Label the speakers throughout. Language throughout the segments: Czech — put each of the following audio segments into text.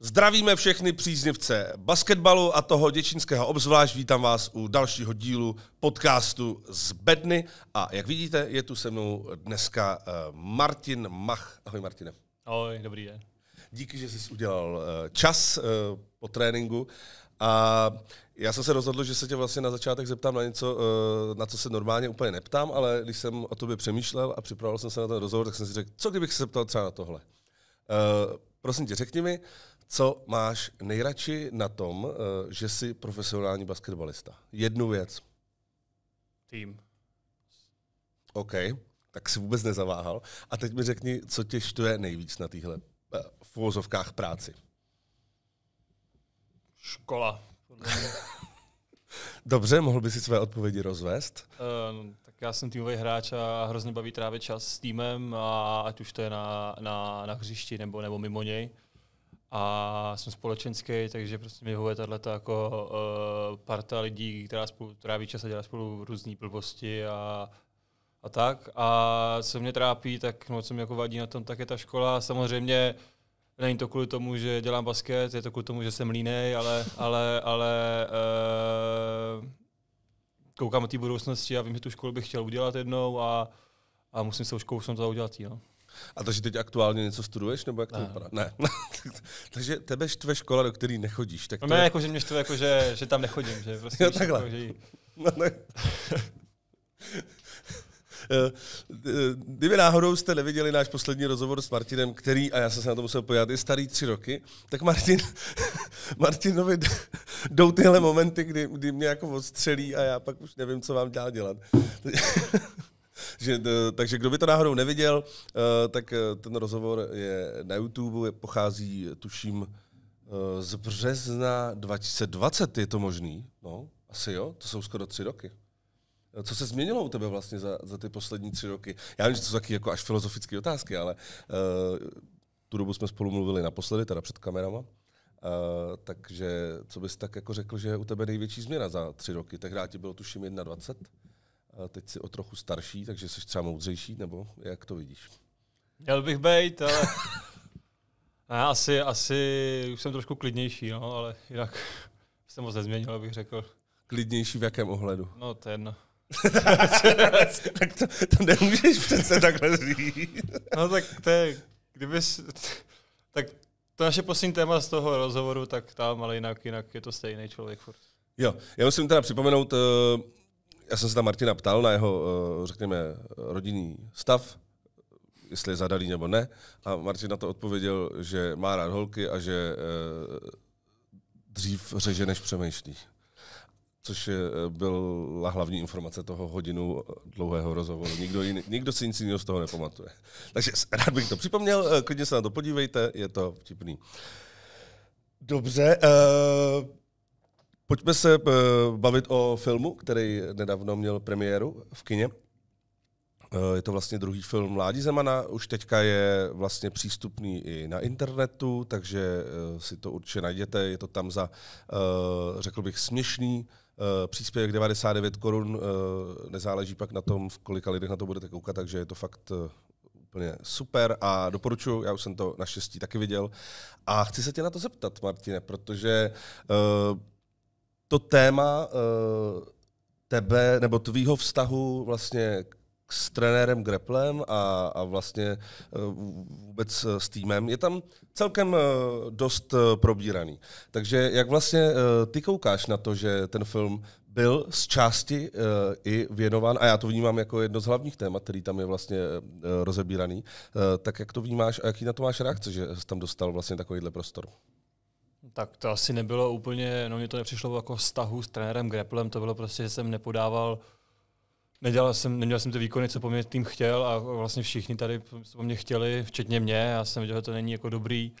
Speaker 1: Zdravíme všechny příznivce basketbalu a toho děčínského obzvlášť. Vítám vás u dalšího dílu podcastu z Bedny. A jak vidíte, je tu se mnou dneska eh, Martin Mach. Ahoj Martine.
Speaker 2: Ahoj, dobrý den.
Speaker 1: Díky, že jsi udělal eh, čas eh, po tréninku a já jsem se rozhodl, že se tě vlastně na začátek zeptám na něco, eh, na co se normálně úplně neptám, ale když jsem o tobě přemýšlel a připravoval jsem se na ten rozhovor, tak jsem si řekl, co kdybych se zeptal třeba na tohle. Eh, prosím tě, řekni mi, co máš nejradši na tom, eh, že jsi profesionální basketbalista? Jednu věc. Tým. OK, tak si vůbec nezaváhal. A teď mi řekni, co tě štuje nejvíc na téhle v úvozovkách práci.
Speaker 2: Škola.
Speaker 1: Dobře, mohl by si své odpovědi rozvést?
Speaker 2: Um, tak já jsem týmový hráč a hrozně baví trávit čas s týmem, a ať už to je na, na, na hřišti nebo, nebo mimo něj. A jsem společenský, takže prostě mi vyhovuje tato jako uh, parta lidí, která spolu tráví čas a dělá spolu různé blbosti a, a tak. A co mě trápí, tak no, co mě jako vadí na tom, tak je ta škola. Samozřejmě uh, Není to kvůli tomu, že dělám basket, je to kvůli tomu, že jsem línej, ale, ale, ale uh, koukám o té budoucnosti a vím, že tu školu bych chtěl udělat jednou a,
Speaker 1: a musím se už kousnout za udělat. No. A takže teď aktuálně něco studuješ, nebo jak to vypadá? Ne. takže tebe štve škola, do které nechodíš. Tak no to no ne, je... jako,
Speaker 2: že mě štve, jako, že, že tam nechodím.
Speaker 1: Že prostě, jo, takhle. Jako, že... no, ne. Eh, kdyby náhodou jste neviděli náš poslední rozhovor s Martinem, který, a já jsem se na to musel pojat, je starý tři roky, tak Martin, Martinovi jdou tyhle momenty, kdy, kdy mě jako odstřelí a já pak už nevím, co vám dál dělat. Že, eh, takže kdo by to náhodou neviděl, eh, tak ten rozhovor je na YouTube, je, pochází, tuším, z března 2020 je to možný, no, asi jo, to jsou skoro tři roky. Co se změnilo u tebe vlastně za, za ty poslední tři roky? Já vím, že to jsou taky jako až filozofické otázky, ale uh, tu dobu jsme spolu mluvili naposledy, teda před kamerama. Uh, takže co bys tak jako řekl, že je u tebe největší změna za tři roky? Tehdy ti bylo tuším 21, uh, eh, teď jsi o trochu starší, takže jsi třeba moudřejší, nebo jak to vidíš?
Speaker 2: Měl bych být, ale ne, asi, asi už jsem trošku klidnější, no, ale jinak se moc nezměnil, bych
Speaker 1: řekl. Klidnější v jakém ohledu?
Speaker 2: No, to je jedno. tak to, to nemůžeš přece takhle říct. no tak to je, kdybys, tak to naše poslední téma z toho rozhovoru, tak tam, ale jinak, jinak je to stejný člověk furt.
Speaker 1: Jo, já musím teda připomenout, eh, já jsem se tam Martina ptal na jeho, eh, řekněme, rodinný stav, jestli je zadaný nebo ne. A Martin na to odpověděl, že má rád holky a že eh, dřív řeže, než přemýšlí což eh, byla hlavní informace toho hodinu eh, dlouhého rozhovoru. Nikdo, jiný, nikdo si nic jiného z toho nepamatuje. Takže rád bych to připomněl, eh, klidně se na to podívejte, je to vtipný. Dobře, uh, pojďme se uh, bavit o filmu, který nedávno měl premiéru v kině. Uh, je to vlastně druhý film Mládí Zemana, už teďka je vlastně přístupný i na internetu, takže uh, si to určitě najděte, je to tam za, uh, řekl bych, směšný Eh, příspěvek 99 korun, eh, nezáleží pak na tom, v kolika lidech na to budete koukat, takže je to fakt eh, úplně super a doporučuji, já už jsem to naštěstí taky viděl. A chci se tě na to zeptat, Martine, protože uh, to téma uh, tebe nebo tvýho vztahu vlastně s trenérem Greplem a, a vlastně e, vůbec e, s týmem, je tam celkem e, dost probíraný. Takže jak vlastně ty koukáš na to, že ten film byl z části i věnován, a já to vnímám jako jedno z hlavních témat, který tam je vlastně rozebíraný, tak jak to vnímáš a jaký na to máš reakce, že jsi tam dostal vlastně takovýhle prostor?
Speaker 2: Tak to asi nebylo úplně, no mě to nepřišlo jako vztahu s trenérem Greplem, to bylo prostě, že jsem nepodával uh, Nedělal jsem, neměl jsem ty výkony, co po mě tým chtěl a vlastně všichni tady po mě chtěli, včetně mě. Já jsem viděl, že to není jako dobrý.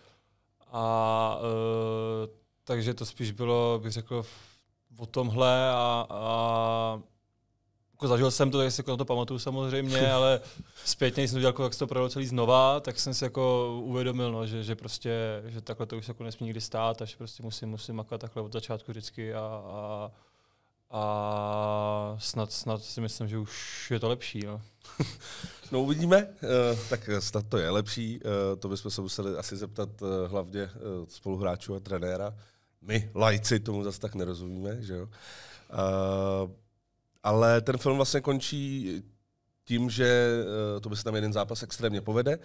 Speaker 2: A uh, takže to spíš bylo, bych řekl, o tomhle a, a jako zažil jsem to, tak si jako na to pamatuju samozřejmě, ale zpětně jsem to dělal, jako jak se to prodalo celý znova, tak jsem si jako uvědomil, no, že, že, prostě, že takhle to už jako nesmí nikdy stát a že prostě musím, musím makat takhle od začátku vždycky a, a a snad, snad si myslím, že už je to lepší. No,
Speaker 1: no uvidíme, eh, tak snad to je lepší, eh, to bychom se museli asi zeptat eh, hlavně spoluhráčů a trenéra. My, lajci, tomu zase tak nerozumíme, že jo. Ale ten film vlastně končí tím, že to by se tam jeden zápas extrémně povede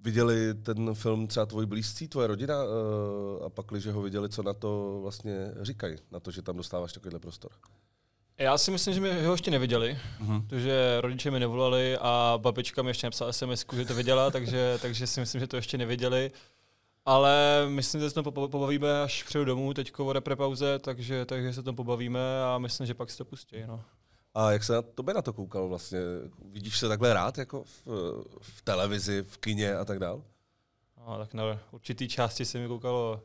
Speaker 1: viděli ten film třeba tvoji blízcí, tvoje rodina eh, a pak, když ho viděli, co na to vlastně říkají, na to, že tam dostáváš takovýhle prostor?
Speaker 2: Já si myslím, že mi ho ještě neviděli, mm-hmm. protože rodiče mi nevolali a babička mi ještě napsala sms že to viděla, takže, takže si myslím, že to ještě neviděli. Ale myslím, že se to pobavíme, až přijdu domů teď o repre pauze, takže, takže se tom pobavíme a myslím, že pak se to pustí. No.
Speaker 1: A jak se na tobě na to koukal vlastně? Vidíš se takhle rád jako v, v televizi, v kině a tak dál?
Speaker 2: No, tak na určitý části se mi koukalo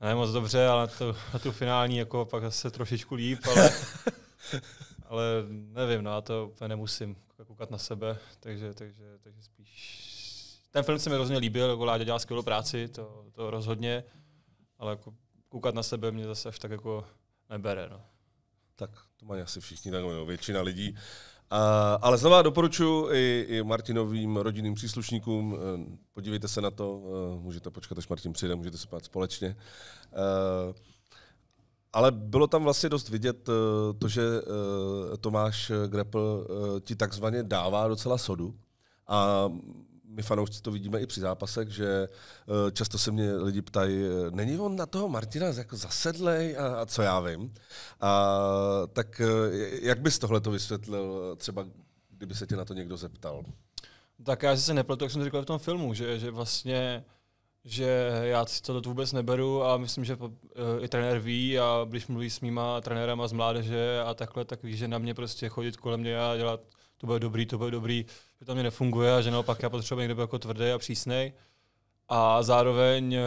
Speaker 1: ne moc dobře, ale na, tu, na
Speaker 2: tu finální jako pak se trošičku líp, ale, ale nevím, no já to úplně nemusím koukat na sebe, takže, takže, takže spíš... Ten film se mi hrozně líbil, jako Láďa dělá skvělou práci, to, to rozhodně, ale jako koukat na sebe mě zase až tak jako nebere, no
Speaker 1: tak to mají asi všichni, tak jo, no, většina lidí. A, ale znovu doporučuji i, i Martinovým rodinným příslušníkům, eh, podívejte se na to, eh, můžete počkat, až Martin přijde, můžete se pát společně. Eh, ale bylo tam vlastně dost vidět to, že Tomáš Grepl ti takzvaně dává docela sodu. A my fanoušci to vidíme i při zápasech, že eh, často se mě lidi ptají, eh, není on na toho Martina jako zasedlej a, a co já vím. A, tak eh, jak bys tohle to vysvětlil třeba, kdyby se tě na to někdo zeptal?
Speaker 2: Tak já si nepletu, jak jsem to říkal v tom filmu, že, že vlastně že já to vůbec neberu a myslím, že i trenér ví a když mluví s mýma trenérama z mládeže a takhle, tak ví, že na mě prostě chodit kolem mě a dělat to bude dobrý, to bude dobrý, že tam mě nefunguje a že naopak já potřebuji někdo jako tvrdý a přísnej. A zároveň, eh,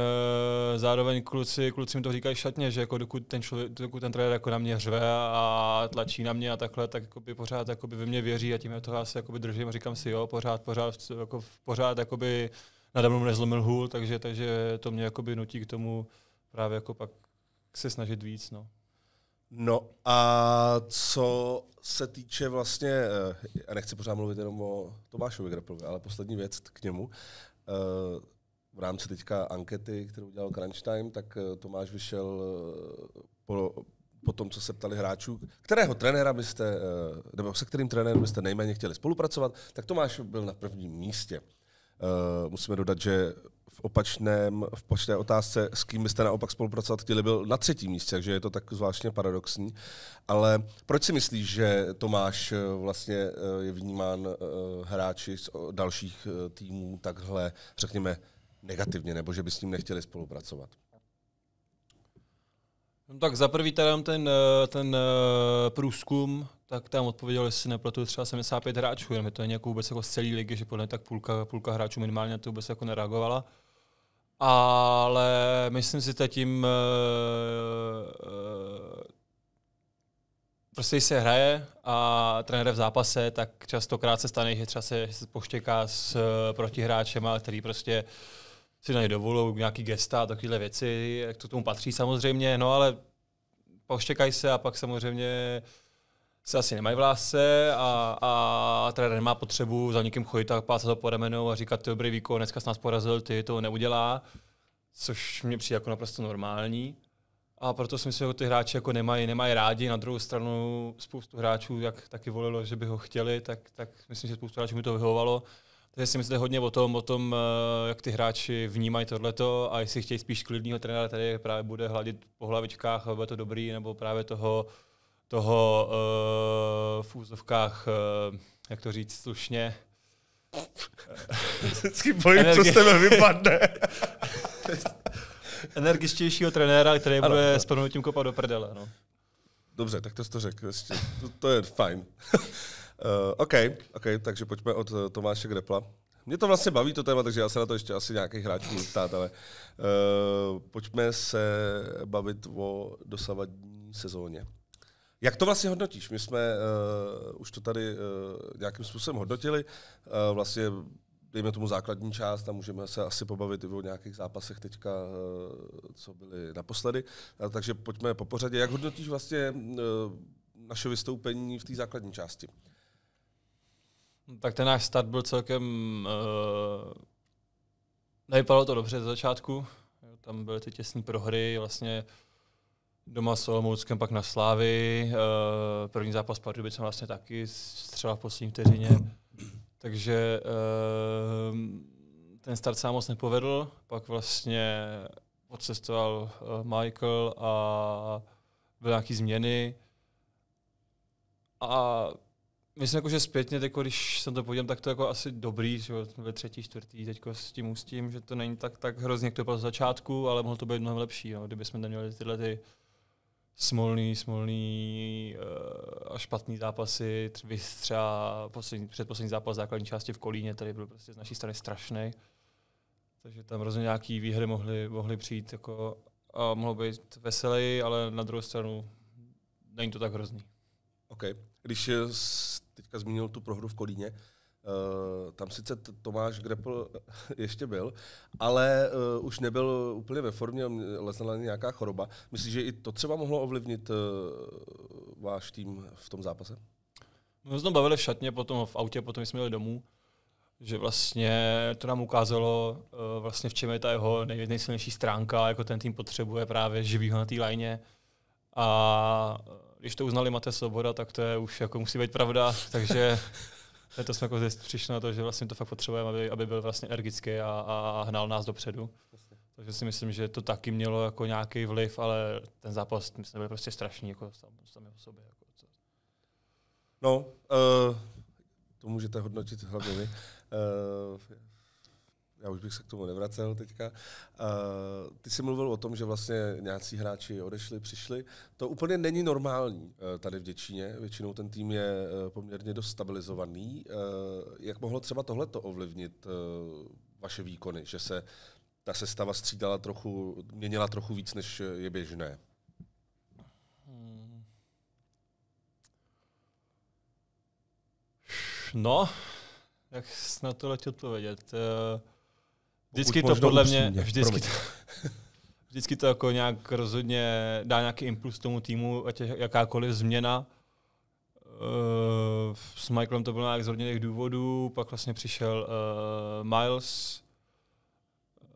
Speaker 2: zároveň kluci, kluci mi to říkají šatně, že jako dokud ten, člověk, dokud ten trenér jako na mě řve a tlačí na mě a takhle, tak jako by pořád jako by ve mě věří a tím já to já se by držím a říkám si jo, pořád, pořád, jako, pořád jako by nade mnou nezlomil hůl, takže, takže to mě jako by nutí k tomu právě jako pak se snažit
Speaker 1: víc. No. No a co se týče vlastně, a eh, nechci pořád mluvit jenom o Tomášovi Grapovi, ale poslední věc k němu. Eh, v rámci teďka ankety, kterou dělal Crunch Time, tak eh, Tomáš vyšel po, po tom, co se ptali hráčů, kterého trenéra byste, nebo se kterým trenérem byste nejméně chtěli spolupracovat, tak Tomáš byl na prvním místě. Musíme dodat, že v opačném, v opačné otázce, s kým byste naopak spolupracovat chtěli, byl na třetím místě, takže je to tak zvláštně paradoxní. Ale proč si myslíš, že Tomáš eh, vlastně eh, je vnímán eh, hráči z dalších týmů takhle, řekněme, negativně, nebo že by s ním nechtěli spolupracovat?
Speaker 2: No tak za prvý teda ten, ten průzkum, tak tam odpověděl, jestli neplatuje třeba 75 hráčů, jenom je to nějakou vůbec jako z celé ligy, že podle tak půlka, půlka hráčů minimálně na to vůbec jako nereagovala ale myslím si, že tím eh, eh, prostě se hraje a trenér v zápase, tak častokrát se stane, že třeba se, se poštěká s eh, protihráčem, který prostě si na ně dovolou nějaký gesta a takovéhle věci, jak to tomu patří samozřejmě, no ale poštěkají se a pak samozřejmě uh, se asi nemají v lásce a, a trenér nemá potřebu za někým chodit a pásat to po ramenou a říkat, ty dobrý výkon, dneska s nás porazil, ty to neudělá, což mě přijde jako naprosto normální. A proto si myslím, že ty hráči jako nemají, nemají rádi. Na druhou stranu spoustu hráčů, jak taky volilo, že by ho chtěli, tak, tak myslím, že spoustu hráčů mi to vyhovovalo. Takže si myslím hodně o tom, o tom, eh, jak ty hráči vnímají tohleto a jestli chtějí spíš klidného trenéra, který právě bude hladit po hlavičkách a bude to dobrý, nebo právě toho toho uh, v úzovkách, uh, jak to říct slušně, Vždycky bojím, Energi- co z tebe vypadne. Energičtějšího trenéra, který ano, bude s
Speaker 1: tím kopat do prdele. No. Dobře, tak to jsi to řekl. To, to je fajn. uh, OK, OK, takže pojďme od Tomáše Grepla. Mě to vlastně baví to téma, takže já se na to ještě asi nějakých hráčů ptát, ale uh, pojďme se bavit o dosavadní sezóně. Jak to vlastně hodnotíš? My jsme uh, už to tady uh, nějakým způsobem hodnotili. Uh, vlastně dejme tomu základní část a můžeme se asi pobavit i o nějakých zápasech teďka, co byly naposledy. Takže pojďme po pořadě. Jak hodnotíš vlastně naše vystoupení v té základní části?
Speaker 2: No, tak ten náš start byl celkem... Uh, nevypadalo to dobře ze začátku. Tam byly ty těsné prohry, vlastně uh, Doma s Olomouckem, pak na Slávy. Eh, první zápas jsem vlastně taky, střela v poslední vteřině. Takže eh, ten start sám moc nepovedl, pak vlastně odcestoval eh, Michael a byly nějaké změny. A myslím, jako, že zpětně, teď, když jsem to podívám, tak to je jako asi dobrý, že ve třetí, čtvrtý, teď s tím ústím, že to není tak, tak hrozně, jak to bylo z začátku, ale mohlo to být mnohem lepší, no, kdyby jsme neměli tyhle ty smolný, smolný uh, a špatný zápasy. Tř, třeba poslední, předposlední zápas základní části v Kolíně, tady byl prostě z naší strany strašný. Takže tam rozhodně nějaký výhry mohly, mohly přijít jako, a mohlo být veselý, ale na
Speaker 1: druhou stranu není to tak hrozný. OK. Když teďka zmínil tu prohru v Kolíně, Eh, tam sice Tomáš Grepl ještě byl, ale uh, už nebyl úplně ve formě, lezla na nějaká choroba. Myslíš, že i to třeba mohlo ovlivnit uh, váš tým v tom zápase?
Speaker 2: My jsme bavili v šatně, potom v autě, potom jsme jeli domů, že vlastně to nám ukázalo, uh, vlastně v čem je ta jeho nej- nejsilnější stránka, jako ten tým potřebuje právě živýho na té lajně. A když to uznali Mate Svoboda, tak to je už jako musí být pravda, takže to jsme jako přišli na to, že vlastně to fakt potřebujeme, aby, aby byl vlastně energický a, a hnal nás dopředu. Přesně. Takže si myslím, že to taky mělo jako nějaký vliv, ale ten zápas
Speaker 1: myslím, byl prostě strašný jako sam,
Speaker 2: sami o sobě. Jako co.
Speaker 1: No, uh, to můžete hodnotit hlavně vy. Uh, já už bych se k tomu nevracel teďka. Uh, ty jsi mluvil o tom, že vlastně nějací hráči odešli, přišli. To úplně není normální uh, tady v Děčíně. Většinou ten tým je uh, poměrně dost stabilizovaný. Uh, jak mohlo třeba tohleto ovlivnit uh, vaše výkony, že se ta sestava střídala trochu, měnila trochu víc, než je běžné?
Speaker 2: Hmm. No, jak snad to letět odpovědět. Uh... Vždycky to podle mě, vždycky to, vždycky to jako nějak rozhodně dá nějaký impuls tomu týmu, ať je jakákoliv změna. Uh, s Michaelem to bylo nějak z rodinných důvodů, pak vlastně přišel uh, Miles, eh,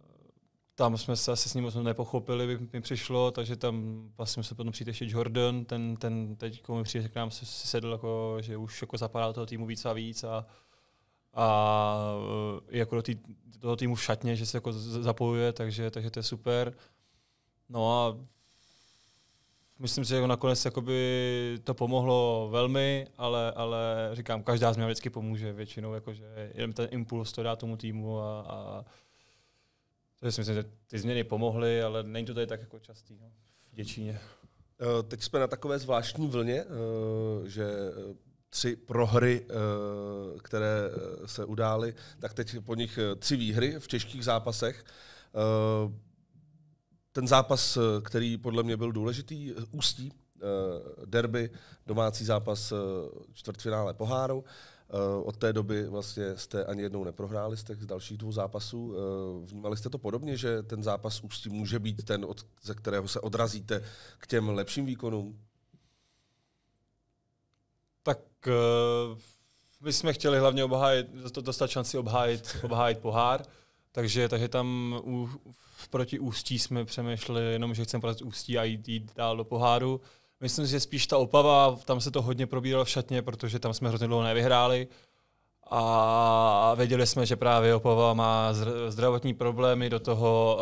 Speaker 2: tam jsme se asi s ním moc nepochopili, by mi přišlo, takže tam vlastně se potom přijde ještě Jordan, ten, ten teď mi přijde, k nám se, se sedl, jako, že už jako zapadá do toho týmu víc a víc a uh, a eh, jako do, tý, do toho týmu v šatně, že se jako zapojuje, takže, takže to je super. No a myslím si, že jako nakonec jakoby to pomohlo velmi, ale, ale říkám, každá změna vždycky pomůže většinou, jakože jen ten impuls to dá tomu týmu a, a takže si myslím, že ty změny pomohly, ale není to tady tak jako častý no, v Děčíně.
Speaker 1: Eh, teď jsme na takové zvláštní vlně, eh, že tři prohry, eh, které eh, se udály, tak teď po nich eh, tři výhry v těžkých zápasech. Ten zápas, který podle mě byl důležitý, ústí derby, domácí zápas čtvrtfinále poháru. Od té doby vlastně jste ani jednou neprohráli z těch dalších dvou zápasů. Vnímali jste to podobně, že ten zápas ústí může být ten, ze kterého se odrazíte k těm lepším výkonům? Tak uh,
Speaker 2: my jsme chtěli hlavně obhájit, dostat šanci obhájit, obhájit pohár, takže, takže tam u, v proti Ústí jsme přemýšleli jenom, že chceme porazit Ústí a jít, jít dál do poháru. Myslím že spíš ta Opava, tam se to hodně probíralo v šatně, protože tam jsme hrozně dlouho nevyhráli a věděli jsme, že právě Opava má zdravotní problémy, do toho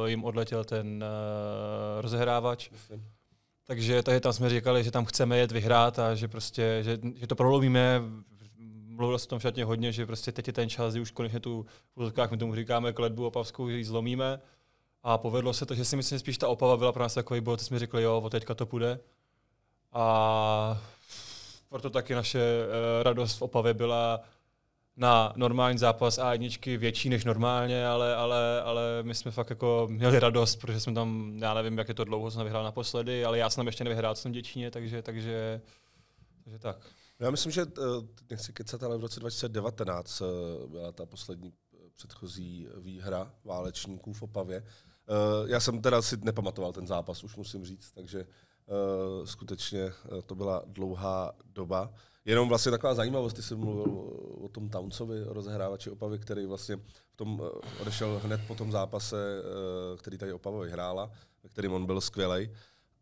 Speaker 2: uh, jim odletěl ten uh, rozehrávač. Myslím. Takže, je tam jsme říkali, že tam chceme jet vyhrát a že prostě, že, že to prolomíme. Mluvil se o tom všatně hodně, že prostě teď je ten čas, kdy už konečně tu v úzkách, my tomu říkáme kletbu opavskou, že ji zlomíme. A povedlo se to, že si myslím, že spíš ta opava byla pro nás takový bod, jsme řekli, jo, od teďka to půjde. A proto taky naše eh, radost v Opavě byla na normální zápas A1 větší než normálně, ale, ale, ale my jsme fakt jako měli radost, protože jsme tam, já nevím, jak je to dlouho, jsem vyhrál naposledy, ale já jsem tam ještě nevyhrál, jsem děčíně, takže, takže, takže tak.
Speaker 1: No, já myslím, že, eh, nechci kecat, ale v roce 2019 eh, byla ta poslední eh, předchozí výhra válečníků v Opavě. Já jsem teda si nepamatoval ten zápas, už musím říct, takže skutečně to byla dlouhá doba. Jenom vlastně taková zajímavost, ty jsi mluvil o tom Towncovi, rozehrávači Opavy, který vlastně v tom eh, odešel hned po tom zápase, eh, který tady Opava vyhrála, ve kterým on byl skvělej.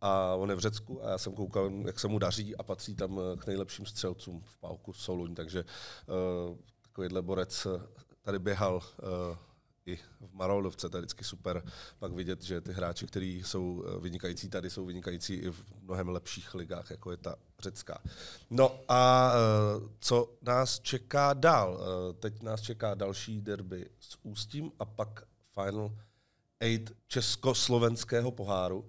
Speaker 1: A on je v Řecku a já jsem koukal, jak se mu daří a patří tam eh, k nejlepším střelcům v pauku Soluň, takže takovýhle borec tady běhal i v Maroulovce, to je vždycky super pak vidět, že ty hráči, kteří jsou eh, vynikající tady, jsou vynikající i v mnohem lepších ligách, jako je ta řecká. No a eh, co nás čeká dál? Eh, teď nás čeká další derby s Ústím a pak Final Eight československého poháru.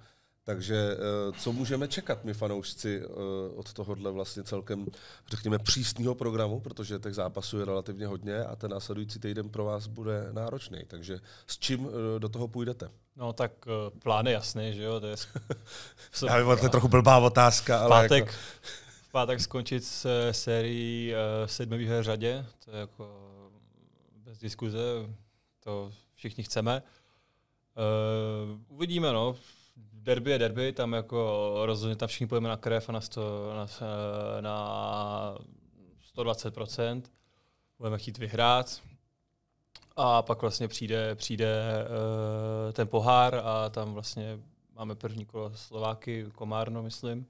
Speaker 1: Takže eh, co můžeme čekat my fanoušci eh, od tohohle vlastně celkem, řekněme, přísného programu, protože těch zápasů je relativně hodně a ten následující týden pro vás bude náročný. Takže s čím eh, do toho půjdete?
Speaker 2: No tak plán je jasný, že jo? To je... Já vím, to je trochu blbá otázka, ale... Jako- pátek, jako... V pátek skončit s sérií v sedmi řadě, to je jako bez diskuze, to všichni chceme. Uh, uvidíme, no derby je derby, tam jako rozhodně tam všichni pojeme na krev a na, 100, na, na 120%. Budeme chtít vyhrát. A pak vlastně přijde, přijde uh, ten pohár a tam vlastně máme první kolo Slováky, Komárno, myslím.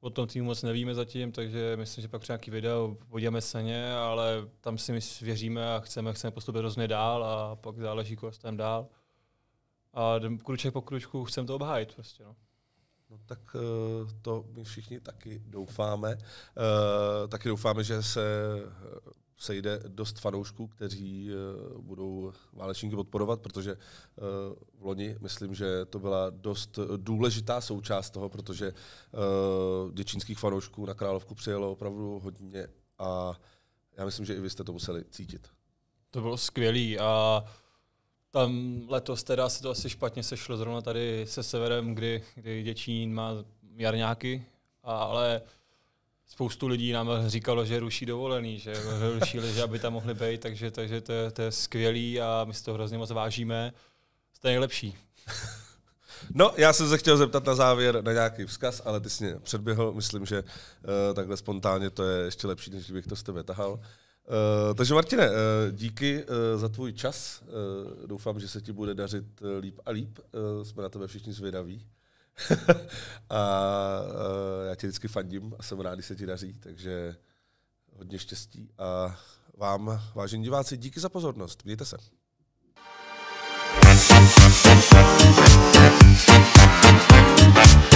Speaker 2: O tom týmu moc nevíme zatím, takže myslím, že pak při nějaký video, podíváme se ně, ale tam si my věříme a chceme, chceme postupit rozhodně dál a pak záleží, koho tam dál a kruček po kručku, chcem to obhájit prostě, no.
Speaker 1: No tak eh, to my všichni taky doufáme. Eh, taky doufáme, že se eh, sejde dost fanoušků, kteří budou válečníky podporovat, protože v loni myslím, že to byla dost důležitá součást toho, protože děčínských fanoušků na Královku přijelo opravdu hodně a já myslím, že i vy jste to museli cítit. To bylo skvělý a
Speaker 2: uh tam letos teda se to asi špatně sešlo zrovna tady se severem, kdy, kdy Děčín má jarňáky, a, ale spoustu lidí nám říkalo, že ruší dovolený, že ruší, že aby tam mohli být, takže, takže to, je, to je skvělý a
Speaker 1: my si to hrozně moc
Speaker 2: vážíme. Jste nejlepší.
Speaker 1: No, já jsem se chtěl zeptat na závěr na nějaký vzkaz, ale ty jsi mě předběhl. Myslím, že uh, takhle spontánně to je ještě lepší, než bych to z tebe tahal. Uh, takže Martine, uh, díky uh, za tvůj čas. Uh, doufám, že se ti bude dařit uh, líp a líp. Uh, jsme na tebe všichni zvědaví. a uh, já tě vždycky fandím a jsem rád, když se ti daří, takže hodně štěstí a vám, vážení diváci, díky za pozornost. Mějte se. right back.